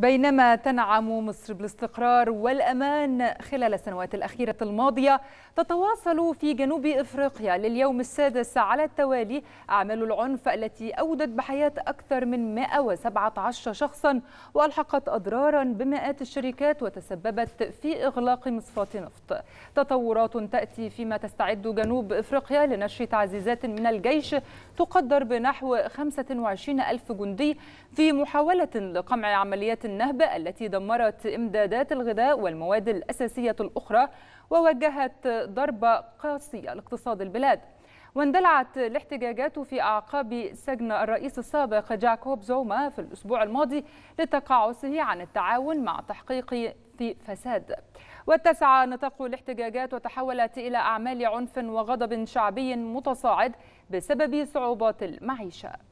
بينما تنعم مصر بالاستقرار والأمان خلال السنوات الأخيرة الماضية تتواصل في جنوب إفريقيا لليوم السادس على التوالي أعمال العنف التي أودت بحياة أكثر من 117 شخصا وألحقت أضرارا بمئات الشركات وتسببت في إغلاق مصفاة نفط تطورات تأتي فيما تستعد جنوب إفريقيا لنشر تعزيزات من الجيش تقدر بنحو 25 ألف جندي في محاولة لقمع عمليات النهب التي دمرت إمدادات الغذاء والمواد الأساسية الأخرى ووجهت ضربة قاسية لاقتصاد البلاد واندلعت الاحتجاجات في أعقاب سجن الرئيس السابق جاكوب زوما في الأسبوع الماضي لتقاعسه عن التعاون مع تحقيق في فساد واتسع نطاق الاحتجاجات وتحولت إلى أعمال عنف وغضب شعبي متصاعد بسبب صعوبات المعيشة